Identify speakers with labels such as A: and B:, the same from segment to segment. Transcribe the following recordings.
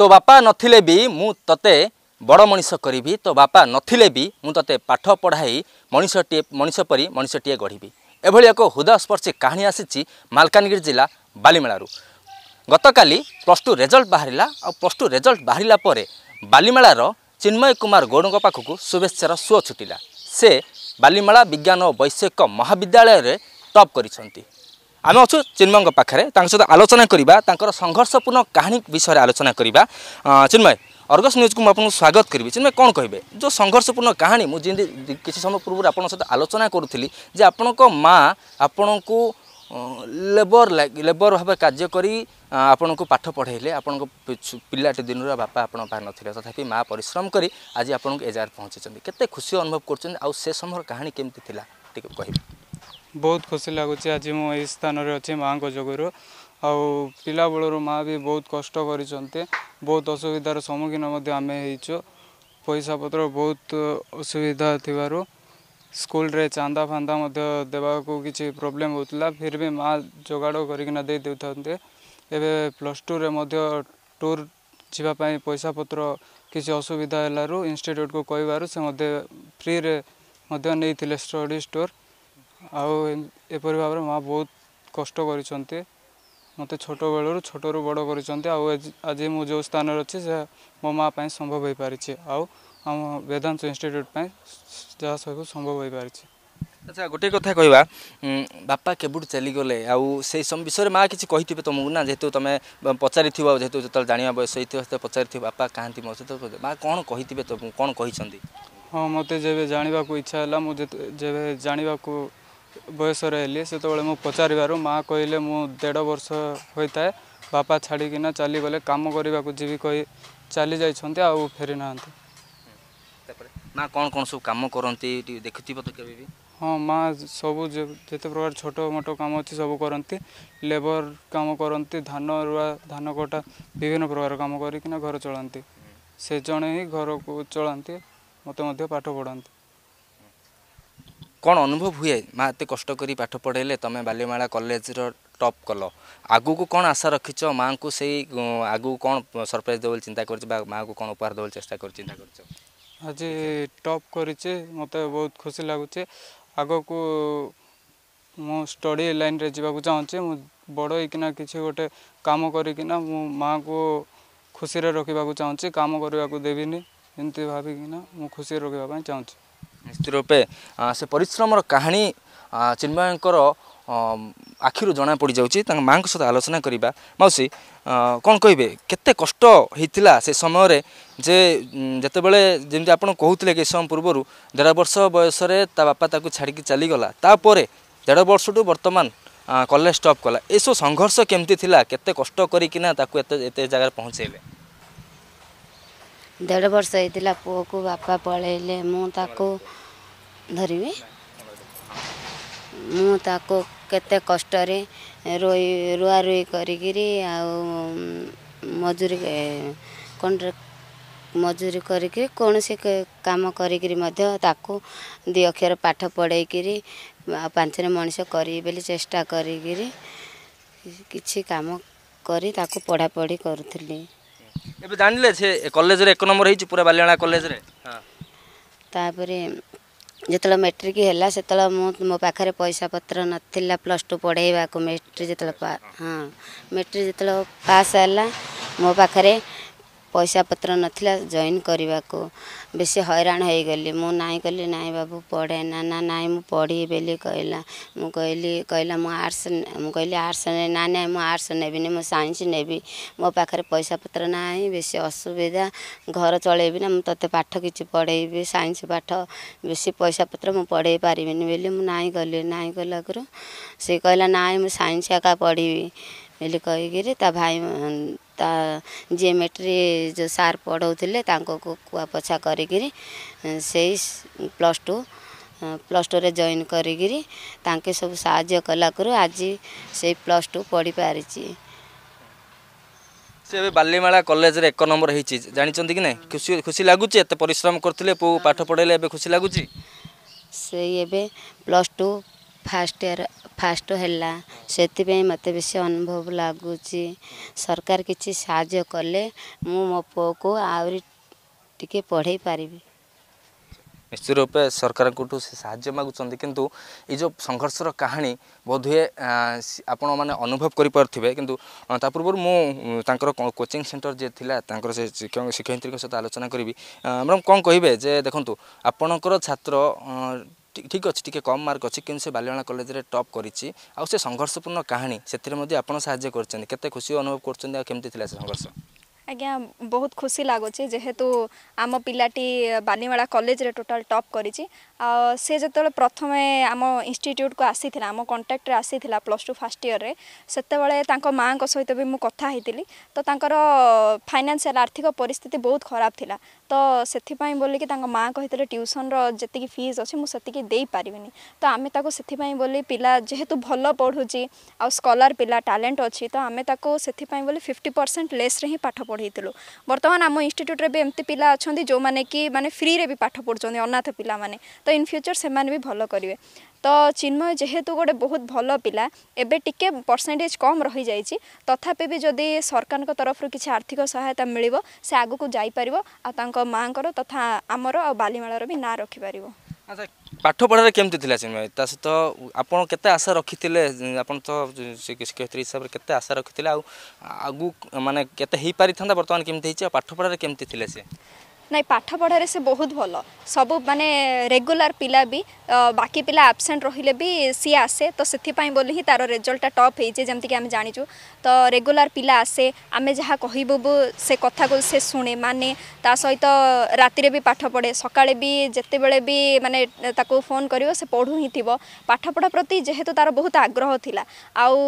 A: ତୋ ବାପା ନଥିଲେ ବି ମୁଁ ତତେ ବଡ଼ ମଣିଷ କରିବି ତୋ ବାପା ନଥିଲେ ବି ମୁଁ ତତେ ପାଠ ପଢ଼ାଇ ମଣିଷଟିଏ ମଣିଷ ପରି ମଣିଷଟିଏ ଗଢ଼ିବି ଏଭଳି ଏକ ହୃଦୟସ୍ପର୍ଶୀ କାହାଣୀ ଆସିଛି ମାଲକାନଗିରି ଜିଲ୍ଲା ବାଲିମେଳାରୁ ଗତକାଲି ପ୍ଲସ୍ ଟୁ ରେଜଲ୍ଟ ବାହାରିଲା ଆଉ ପ୍ଲସ୍ ଟୁ ରେଜଲ୍ଟ ବାହାରିଲା ପରେ ବାଲିମେଳାର ଚିନ୍ମୟ କୁମାର ଗୌଡ଼ଙ୍କ ପାଖକୁ ଶୁଭେଚ୍ଛାର ସୁଅ ଛୁଟିଲା ସେ ବାଲିମେଳା ବିଜ୍ଞାନ ଓ ବୈଷୟିକ ମହାବିଦ୍ୟାଳୟରେ ଟପ୍ କରିଛନ୍ତି आमे चिन्मय पा आलोचना संघर्षपूर्ण कहानी विषय आलोचना चिन्मय अर्गस न्युजको म आउनु स्वागत गरे चिन्मय कन् जो सङ्घर्षपूर्ण कहाँ किसी समय पूर्व आप आलोचना गर्ुली आपण को लेबर लेबर भावे आपण को पाठ पढेले आपिन बाहेन तथापि मामि आप एजाएर पहुँचिन्छ केते खुसी अनुभव गर्छ आउँसेसम्म कहाँ के
B: ବହୁତ ଖୁସି ଲାଗୁଛି ଆଜି ମୁଁ ଏହି ସ୍ଥାନରେ ଅଛି ମାଆଙ୍କ ଯୋଗୁଁରୁ ଆଉ ପିଲାବେଳରୁ ମାଆ ବି ବହୁତ କଷ୍ଟ କରିଛନ୍ତି ବହୁତ ଅସୁବିଧାର ସମ୍ମୁଖୀନ ମଧ୍ୟ ଆମେ ହେଇଛୁ ପଇସାପତ୍ର ବହୁତ ଅସୁବିଧା ଥିବାରୁ ସ୍କୁଲରେ ଚାନ୍ଦା ଫାନ୍ଦା ମଧ୍ୟ ଦେବାକୁ କିଛି ପ୍ରୋବ୍ଲେମ୍ ହେଉଥିଲା ଫିର୍ ବି ମାଆ ଯୋଗାଡ଼ କରିକିନା ଦେଇ ଦେଉଥାନ୍ତି ଏବେ ପ୍ଲସ୍ ଟୁରେ ମଧ୍ୟ ଟୁର୍ ଯିବା ପାଇଁ ପଇସାପତ୍ର କିଛି ଅସୁବିଧା ହେଲାରୁ ଇନଷ୍ଟିଚ୍ୟୁଟ୍କୁ କହିବାରୁ ସେ ମଧ୍ୟ ଫ୍ରିରେ ମଧ୍ୟ ନେଇଥିଲେ ଷ୍ଟଡ଼ିଜ୍ ଟୁର୍ आउ भावर मा बहुत कष्ट गरिट बेला छोटरू बड गरि आज म जो स्थान अनि त्यहाँ महाँ पनि सम्भव आउँ मेदा इन्स्टिट्युट सम्भव
A: अच्छा गोटे कथा क बाप केवटु चाहिग आउँसम्म विषय मान्छे त म त पचारिथ्यो जे जा पचारिथ्यो बाप काम सबै माथि तपाईँ
B: जाँदाको इच्छा होला म जा ବୟସର ହେଲି ସେତେବେଳେ ମୁଁ ପଚାରିବାରୁ ମାଆ କହିଲେ ମୁଁ ଦେଢ଼ ବର୍ଷ ହୋଇଥାଏ ବାପା ଛାଡ଼ିକିନା ଚାଲିଗଲେ କାମ କରିବାକୁ ଯିବି କହି ଚାଲି ଯାଇଛନ୍ତି ଆଉ ଫେରି ନାହାନ୍ତି
A: ତାପରେ ମା କ'ଣ କ'ଣ ସବୁ କାମ କରନ୍ତି ଦେଖୁଥିବ ତ କେବେ ବି
B: ହଁ ମା ସବୁ ଯେତେ ପ୍ରକାର ଛୋଟ ମୋଟ କାମ ଅଛି ସବୁ କରନ୍ତି ଲେବର କାମ କରନ୍ତି ଧାନ ରୁଆ ଧାନ କଟା ବିଭିନ୍ନ ପ୍ରକାର କାମ କରିକିନା ଘର ଚଳାନ୍ତି ସେ ଜଣେ ହିଁ ଘରକୁ ଚଳାନ୍ତି ମୋତେ ମଧ୍ୟ ପାଠ ପଢ଼ାନ୍ତି
A: କ'ଣ ଅନୁଭବ ହୁଏ ମା' ଏତେ କଷ୍ଟ କରି ପାଠ ପଢ଼ାଇଲେ ତୁମେ ବାଲିମେଳା କଲେଜର ଟପ୍ କଲ ଆଗକୁ କ'ଣ ଆଶା ରଖିଛ ମାଆଙ୍କୁ ସେଇ ଆଗକୁ କ'ଣ ସରପ୍ରାଇଜ୍ ଦେବ ବୋଲି ଚିନ୍ତା କରିଛ ବା ମାଆକୁ କ'ଣ ଉପହାର ଦେବ ବୋଲି ଚେଷ୍ଟା କରି ଚିନ୍ତା କରିଛ
B: ଆଜି ଟପ୍ କରିଛି ମୋତେ ବହୁତ ଖୁସି ଲାଗୁଛି ଆଗକୁ ମୁଁ ଷ୍ଟଡ଼ି ଲାଇନ୍ରେ ଯିବାକୁ ଚାହୁଁଛି ମୁଁ ବଡ଼ ହେଇକିନା କିଛି ଗୋଟେ କାମ କରିକିନା ମୁଁ ମାଆଙ୍କୁ ଖୁସିରେ ରଖିବାକୁ ଚାହୁଁଛି କାମ କରିବାକୁ ଦେବିନି ଏମିତି ଭାବିକିନା ମୁଁ ଖୁସିରେ ରଖିବା ପାଇଁ ଚାହୁଁଛି
A: ନିଶ୍ଚିତ ରୂପେ ସେ ପରିଶ୍ରମର କାହାଣୀ ଚିନ୍ମୟଙ୍କର ଆଖିରୁ ଜଣା ପଡ଼ିଯାଉଛି ତାଙ୍କ ମାଆଙ୍କ ସହିତ ଆଲୋଚନା କରିବା ମାଉସୀ କ'ଣ କହିବେ କେତେ କଷ୍ଟ ହୋଇଥିଲା ସେ ସମୟରେ ଯେ ଯେତେବେଳେ ଯେମିତି ଆପଣ କହୁଥିଲେ କିଛି ସମୟ ପୂର୍ବରୁ ଦେଢ଼ ବର୍ଷ ବୟସରେ ତା ବାପା ତାକୁ ଛାଡ଼ିକି ଚାଲିଗଲା ତାପରେ ଦେଢ଼ ବର୍ଷଠୁ ବର୍ତ୍ତମାନ କଲେଜ ଷ୍ଟପ୍ କଲା ଏସବୁ ସଂଘର୍ଷ କେମିତି ଥିଲା କେତେ କଷ୍ଟ କରିକିନା ତାକୁ ଏତେ ଏତେ ଜାଗାରେ ପହଞ୍ଚାଇଲେ
C: ଦେଢ଼ ବର୍ଷ ହେଇଥିଲା ପୁଅକୁ ବାପା ପଳେଇଲେ ମୁଁ ତାକୁ ଧରିବି ମୁଁ ତାକୁ କେତେ କଷ୍ଟରେ ରୋଇ ରୁଆ ରୁଇ କରିକିରି ଆଉ ମଜୁରୀ କଣ୍ଟ୍ରାକ୍ଟ ମଜୁରୀ କରିକିରି କୌଣସି କାମ କରିକିରି ମଧ୍ୟ ତାକୁ ଦୁଇ ଅକ୍ଷର ପାଠ ପଢ଼େଇକିରି ଆଉ ପାଞ୍ଚରେ ମଣିଷ କରିବି ବୋଲି ଚେଷ୍ଟା କରିକିରି କିଛି କାମ କରି ତାକୁ ପଢ଼ାପଢ଼ି କରୁଥିଲି
A: ଏବେ ଜାଣିଲେ ସେ କଲେଜରେ ଏକ ନମ୍ବର ହେଇଛି ପୁରା ବାଲିଆଣା କଲେଜରେ
C: ତାପରେ ଯେତେବେଳେ ମେଟ୍ରିକ ହେଲା ସେତେବେଳେ ମୁଁ ମୋ ପାଖରେ ପଇସା ପତ୍ର ନଥିଲା ପ୍ଲସ୍ ଟୁ ପଢ଼େଇବାକୁ ମେଟ୍ରିକ ଯେତେବେଳେ ହଁ ମେଟ୍ରିକ ଯେତେବେଳେ ପାସ୍ ହେଲା ମୋ ପାଖରେ ପଇସାପତ୍ର ନଥିଲା ଜଏନ୍ କରିବାକୁ ବେଶୀ ହଇରାଣ ହେଇଗଲି ମୁଁ ନାଇଁ କହିଲି ନାଇଁ ବାବୁ ପଢ଼େ ନା ନା ନାଇଁ ମୁଁ ପଢ଼ିବି ବୋଲି କହିଲା ମୁଁ କହିଲି କହିଲା ମୁଁ ଆର୍ଟ୍ସ ମୁଁ କହିଲି ଆର୍ଟ୍ସ ନା ନାଇଁ ମୁଁ ଆର୍ଟ୍ସ ନେବିନି ମୁଁ ସାଇନ୍ସ ନେବି ମୋ ପାଖରେ ପଇସାପତ୍ର ନାହିଁ ବେଶୀ ଅସୁବିଧା ଘର ଚଳେଇବି ନା ମୁଁ ତତେ ପାଠ କିଛି ପଢ଼େଇବି ସାଇନ୍ସ ପାଠ ବେଶୀ ପଇସାପତ୍ର ମୁଁ ପଢ଼େଇ ପାରିବିନି ବୋଲି ମୁଁ ନାଇଁ କହିଲି ନାଇଁ କହିଲା ସେ କହିଲା ନାଇଁ ମୁଁ ସାଇନ୍ସ ଏକା ପଢ଼ିବି ବୋଲି କହିକିରି ତା ଭାଇ ତା ଜିଓମେଟ୍ରି ଯେଉଁ ସାର୍ ପଢ଼ାଉଥିଲେ ତାଙ୍କକୁ କୁଆ ପୋଛା କରିକିରି ସେଇ ପ୍ଲସ୍ ଟୁ ପ୍ଲସ୍ ଟୁରେ ଜଏନ୍ କରିକିରି ତାଙ୍କେ ସବୁ ସାହାଯ୍ୟ କଲାକରୁ ଆଜି ସେଇ ପ୍ଲସ୍ ଟୁ ପଢ଼ିପାରିଛି
A: ସେ ଏବେ ବାଲିମେଳା କଲେଜରେ ଏକ ନମ୍ବର ହେଇଛି ଜାଣିଛନ୍ତି କି ନାହିଁ ଖୁସି ଖୁସି ଲାଗୁଛି ଏତେ ପରିଶ୍ରମ କରିଥିଲେ ପୁଅ ପାଠ ପଢ଼ାଇଲେ ଏବେ ଖୁସି ଲାଗୁଛି
C: ସେଇ ଏବେ plus two first year first ହେଲା ସେଥିପାଇଁ ମୋତେ ବେଶୀ ଅନୁଭବ ଲାଗୁଛି ସରକାର କିଛି ସାହାଯ୍ୟ କଲେ ମୁଁ ମୋ ପୁଅକୁ ଆହୁରି ଟିକେ ପଢ଼େଇ ପାରିବି
A: ନିଶ୍ଚିତ ରୂପେ ସରକାରଙ୍କଠୁ ସେ ସାହାଯ୍ୟ ମାଗୁଛନ୍ତି କିନ୍ତୁ ଏଇ ଯେଉଁ ସଂଘର୍ଷର କାହାଣୀ ବୋଧହୁଏ ଆପଣମାନେ ଅନୁଭବ କରିପାରୁଥିବେ କିନ୍ତୁ ତା ପୂର୍ବରୁ ମୁଁ ତାଙ୍କର କୋଚିଂ ସେଣ୍ଟର ଯିଏ ଥିଲା ତାଙ୍କର ସେ ଶିକ୍ଷକ ଶିକ୍ଷୟିତ୍ରୀଙ୍କ ସହିତ ଆଲୋଚନା କରିବି ମ୍ୟାଡ଼ାମ୍ କ'ଣ କହିବେ ଯେ ଦେଖନ୍ତୁ ଆପଣଙ୍କର ଛାତ୍ର ଠିକ୍ ଅଛି ଟିକିଏ କମ୍ ମାର୍କ ଅଛି କିନ୍ତୁ ସେ ବାଲିଗଣା କଲେଜରେ ଟପ୍ କରିଛି ଆଉ ସେ ସଂଘର୍ଷପୂର୍ଣ୍ଣ କାହାଣୀ ସେଥିରେ ମଧ୍ୟ ଆପଣ ସାହାଯ୍ୟ କରିଛନ୍ତି କେତେ ଖୁସି ଅନୁଭବ କରୁଛନ୍ତି ଆଉ କେମିତି ଥିଲା ସେ ସଂଘର୍ଷ
D: ଆଜ୍ଞା ବହୁତ ଖୁସି ଲାଗୁଛି ଯେହେତୁ ଆମ ପିଲାଟି ବାନିମାଳା କଲେଜରେ ଟୋଟାଲ୍ ଟପ୍ କରିଛି ଆଉ ସେ ଯେତେବେଳେ ପ୍ରଥମେ ଆମ ଇନଷ୍ଟିଚ୍ୟୁଟ୍କୁ ଆସିଥିଲା ଆମ କଣ୍ଟାକ୍ଟରେ ଆସିଥିଲା ପ୍ଲସ୍ ଟୁ ଫାର୍ଷ୍ଟ ଇୟର୍ରେ ସେତେବେଳେ ତାଙ୍କ ମାଆଙ୍କ ସହିତ ବି ମୁଁ କଥା ହେଇଥିଲି ତ ତାଙ୍କର ଫାଇନାନ୍ସିଆଲ୍ ଆର୍ଥିକ ପରିସ୍ଥିତି ବହୁତ ଖରାପ ଥିଲା ତ ସେଥିପାଇଁ ବୋଲିକି ତାଙ୍କ ମାଆ କହିଥିଲେ ଟ୍ୟୁସନ୍ର ଯେତିକି ଫିସ୍ ଅଛି ମୁଁ ସେତିକି ଦେଇପାରିବିନି ତ ଆମେ ତାକୁ ସେଥିପାଇଁ ବୋଲି ପିଲା ଯେହେତୁ ଭଲ ପଢ଼ୁଛି ଆଉ ସ୍କଲାର ପିଲା ଟ୍ୟାଲେଣ୍ଟ ଅଛି ତ ଆମେ ତାକୁ ସେଥିପାଇଁ ବୋଲି ଫିଫ୍ଟି ପରସେଣ୍ଟ ଲେସ୍ରେ ହିଁ ପାଠ ପଢ଼ୁ পড়াইলু বর্তমান আম ইনস্টিট্যুট্রে বি এমতি পিলা অনেক যে কি মানে ফ্রিরে বি পাঠ পড়ছেন অনাথ পিলা মানে তো ইন ফ্ୟୁଚର୍ ସେମାନେ ବି ଭଲ କରିବେ ତ ଚିନ୍ମୟ ଯେହେତୁ ଗୋଟେ ବହୁତ ଭଲ ପିଲା ଏବେ ଟିକେ ପରସେଣ୍ଟେଜ୍ କମ୍ ରହିଯାଇଛି ତଥାପି ବି ଯଦି ସରକାରଙ୍କ ତରଫରୁ କିଛି ଆର୍ଥିକ ସହାୟତା ମିଳିବ ସେ ଆଗକୁ ଯାଇପାରିବ ଆଉ ତାଙ୍କ ମାଆଙ୍କର ତଥା ଆମର ଆଉ ବାଲିମାଳାର ବି ନାଁ ରଖିପାରିବ আচ্ছা
A: ପାଠ ପଢ଼ାରେ କେମିତି ଥିଲା ଚିନ୍ମୟ ତା ସହିତ ଆପଣ କେତେ ଆଶା ରଖିଥିଲେ ଆପଣ ତ ଶିକ୍ଷୟତ୍ରୀ ହିସାବରେ କେତେ ଆଶା ରଖିଥିଲେ ଆଉ ଆଗକୁ ମାନେ କେତେ ହେଇପାରିଥାନ୍ତା ବର୍ତ୍ତମାନ କେମିତି ହେଇଛି ଆଉ ପାଠ ପଢ଼ାରେ କେମିତି ଥିଲେ ସେ
D: ନାଇଁ ପାଠପଢ଼ାରେ ସେ ବହୁତ ଭଲ ସବୁ ମାନେ ରେଗୁଲାର ପିଲା ବି ବାକି ପିଲା ଆବସେଣ୍ଟ ରହିଲେ ବି ସିଏ ଆସେ ତ ସେଥିପାଇଁ ବୋଲି ହିଁ ତାର ରେଜଲ୍ଟଟା ଟପ୍ ହେଇଛି ଯେମିତିକି ଆମେ ଜାଣିଛୁ ତ ରେଗୁଲାର ପିଲା ଆସେ ଆମେ ଯାହା କହିବୁ ସେ କଥାକୁ ସେ ଶୁଣେ ମାନେ ତା ସହିତ ରାତିରେ ବି ପାଠ ପଢ଼େ ସକାଳେ ବି ଯେତେବେଳେ ବି ମାନେ ତାକୁ ଫୋନ୍ କରିବ ସେ ପଢ଼ୁ ହିଁ ଥିବ ପାଠପଢ଼ା ପ୍ରତି ଯେହେତୁ ତାର ବହୁତ ଆଗ୍ରହ ଥିଲା ଆଉ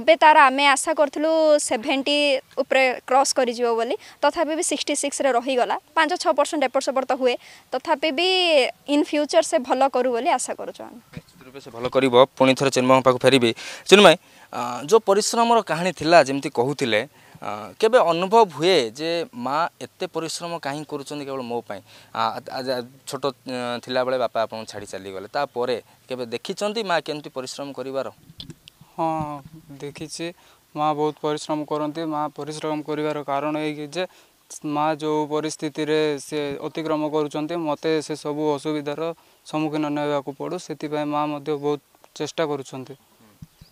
D: ଏବେ ତାର ଆମେ ଆଶା କରିଥିଲୁ ସେଭେଣ୍ଟି ଉପରେ କ୍ରସ୍ କରିଯିବ ବୋଲି ତଥାପି ବି ସିକ୍ସଟି ସିକ୍ସରେ ରହିଗଲା ହେଇଗଲା ପାଞ୍ଚ ଛଅ ପରସେଣ୍ଟ ଏପଟ ସେପଟ ହୁଏ ତଥାପି ବି ଇନ୍ ଫ୍ୟୁଚର୍ ସେ ଭଲ କରୁ ବୋଲି ଆଶା କରୁଛୁ ଆମେ ନିଶ୍ଚିତ
A: ରୂପେ ସେ ଭଲ କରିବ ପୁଣି ଥରେ ଚିନ୍ମୟଙ୍କ ପାଖକୁ ଫେରିବି ଚିନ୍ମୟ ଯେଉଁ ପରିଶ୍ରମର କାହାଣୀ ଥିଲା ଯେମିତି କହୁଥିଲେ କେବେ ଅନୁଭବ ହୁଏ ଯେ ମା ଏତେ ପରିଶ୍ରମ କାହିଁ କରୁଛନ୍ତି କେବଳ ମୋ ପାଇଁ ଛୋଟ ଥିଲାବେଳେ ବାପା ଆପଣଙ୍କୁ ଛାଡ଼ି ଚାଲିଗଲେ ତାପରେ କେବେ ଦେଖିଛନ୍ତି ମା କେମିତି ପରିଶ୍ରମ କରିବାର
B: ହଁ ଦେଖିଛି ମା ବହୁତ ପରିଶ୍ରମ କରନ୍ତି ମା ପରିଶ୍ରମ କରିବାର କାରଣ ଏଇ ଯେ ମା' ଯେଉଁ ପରିସ୍ଥିତିରେ ସେ ଅତିକ୍ରମ କରୁଛନ୍ତି ମୋତେ ସେସବୁ ଅସୁବିଧାର ସମ୍ମୁଖୀନ ନେବାକୁ ପଡ଼ୁ ସେଥିପାଇଁ ମା' ମଧ୍ୟ ବହୁତ ଚେଷ୍ଟା କରୁଛନ୍ତି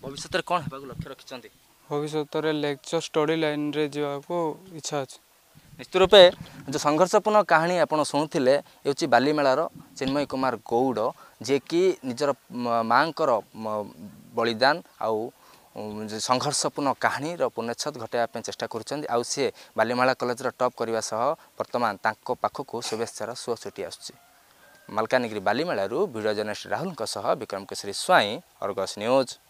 A: ଭବିଷ୍ୟତରେ କ'ଣ ହେବାକୁ ଲକ୍ଷ୍ୟ ରଖିଛନ୍ତି ଭବିଷ୍ୟତରେ ଲେକ୍ଚର ଷ୍ଟଡି ଲାଇନ୍ରେ ଯିବାକୁ ଇଚ୍ଛା ଅଛି ନିଶ୍ଚିତ ରୂପେ ଯେଉଁ ସଂଘର୍ଷପୂର୍ଣ୍ଣ କାହାଣୀ ଆପଣ ଶୁଣୁଥିଲେ ହେଉଛି ବାଲିମେଳାର ଚିନ୍ମୟ କୁମାର ଗୌଡ଼ ଯିଏକି ନିଜର ମାଆଙ୍କର ବଳିଦାନ ଆଉ सङ्घर्षपूर्ण कहाँनिर पुनच्छद घटाइवा चेष्टा गर्छ आउँ सिए बाला कलेज र टप्वास वर्तमान त शुभेच्छार सु छुटि आसु मालकानगिरी बामेला भिडियो जर्नालिस्ट राहुलको विक्रम विक्रमकिसरी स्वाई अर्गस न्यूज